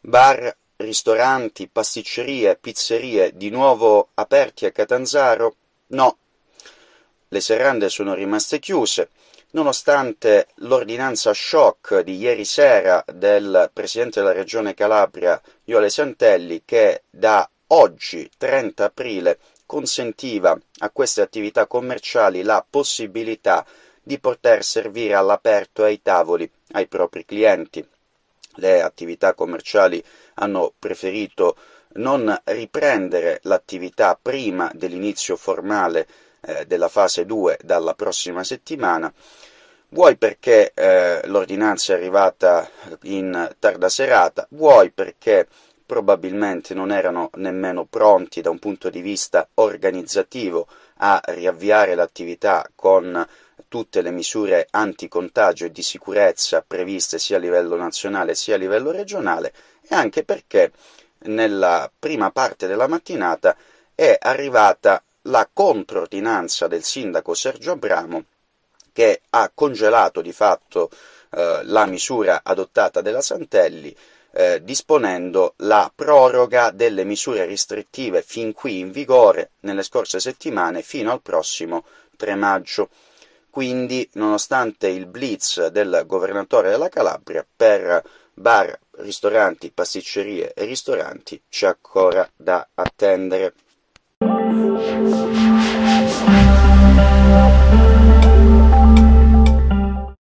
Bar, ristoranti, pasticcerie, pizzerie di nuovo aperti a Catanzaro? No. Le serrande sono rimaste chiuse, nonostante l'ordinanza shock di ieri sera del presidente della regione Calabria, Iole Santelli, che da oggi 30 aprile consentiva a queste attività commerciali la possibilità di poter servire all'aperto ai tavoli ai propri clienti. Le attività commerciali hanno preferito non riprendere l'attività prima dell'inizio formale eh, della fase 2 dalla prossima settimana, vuoi perché eh, l'ordinanza è arrivata in tarda serata, vuoi perché probabilmente non erano nemmeno pronti da un punto di vista organizzativo a riavviare l'attività con tutte le misure anticontagio e di sicurezza previste sia a livello nazionale sia a livello regionale e anche perché nella prima parte della mattinata è arrivata la controordinanza del sindaco Sergio Abramo che ha congelato di fatto eh, la misura adottata della Santelli eh, disponendo la proroga delle misure restrittive fin qui in vigore nelle scorse settimane fino al prossimo 3 maggio. Quindi, nonostante il blitz del governatore della Calabria, per bar, ristoranti, pasticcerie e ristoranti c'è ancora da attendere.